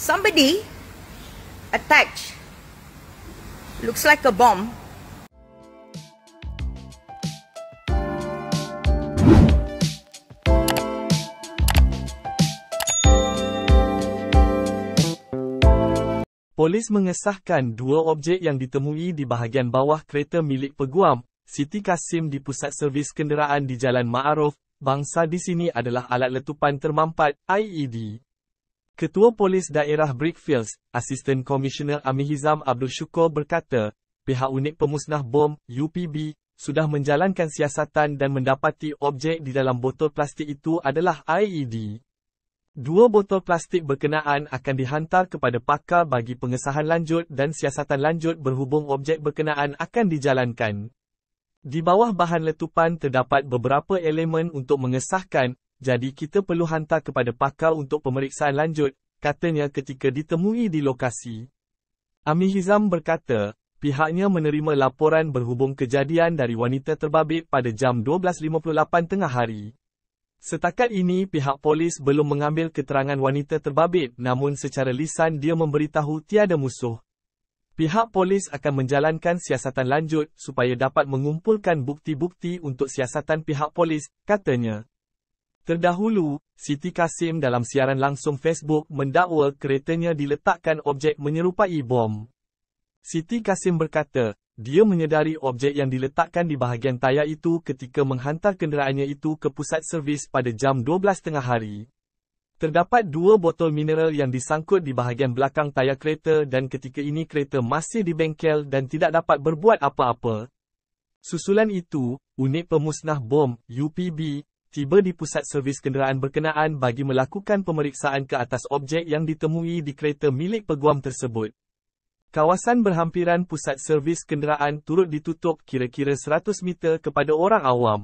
somebody attached looks like a bomb Polis mengesahkan dua objek yang ditemui di bahagian bawah kereta milik peguam, Siti Kasim di pusat servis kenderaan di Jalan Ma'aruf, bangsa di sini adalah alat letupan termampat, IED. Ketua Polis Daerah Brickfields, Asisten Komisioner Amir Hizam Abdul Syukur berkata, pihak unit pemusnah bom, UPB, sudah menjalankan siasatan dan mendapati objek di dalam botol plastik itu adalah IED. Dua botol plastik berkenaan akan dihantar kepada pakar bagi pengesahan lanjut dan siasatan lanjut berhubung objek berkenaan akan dijalankan. Di bawah bahan letupan terdapat beberapa elemen untuk mengesahkan, jadi kita perlu hantar kepada pakar untuk pemeriksaan lanjut, katanya ketika ditemui di lokasi. Ami Hizam berkata, pihaknya menerima laporan berhubung kejadian dari wanita terbabit pada jam 12.58 tengah hari. Setakat ini pihak polis belum mengambil keterangan wanita terbabit namun secara lisan dia memberitahu tiada musuh. Pihak polis akan menjalankan siasatan lanjut supaya dapat mengumpulkan bukti-bukti untuk siasatan pihak polis, katanya. Terdahulu, Siti Kasim dalam siaran langsung Facebook mendakwa keretanya diletakkan objek menyerupai bom. Siti Kasim berkata, dia menyedari objek yang diletakkan di bahagian tayar itu ketika menghantar kenderaannya itu ke pusat servis pada jam 12.30 hari. Terdapat dua botol mineral yang disangkut di bahagian belakang tayar kereta dan ketika ini kereta masih di bengkel dan tidak dapat berbuat apa-apa. Susulan itu, unit pemusnah bom UPB tiba di pusat servis kenderaan berkenaan bagi melakukan pemeriksaan ke atas objek yang ditemui di kereta milik peguam tersebut. Kawasan berhampiran pusat servis kenderaan turut ditutup kira-kira 100 meter kepada orang awam.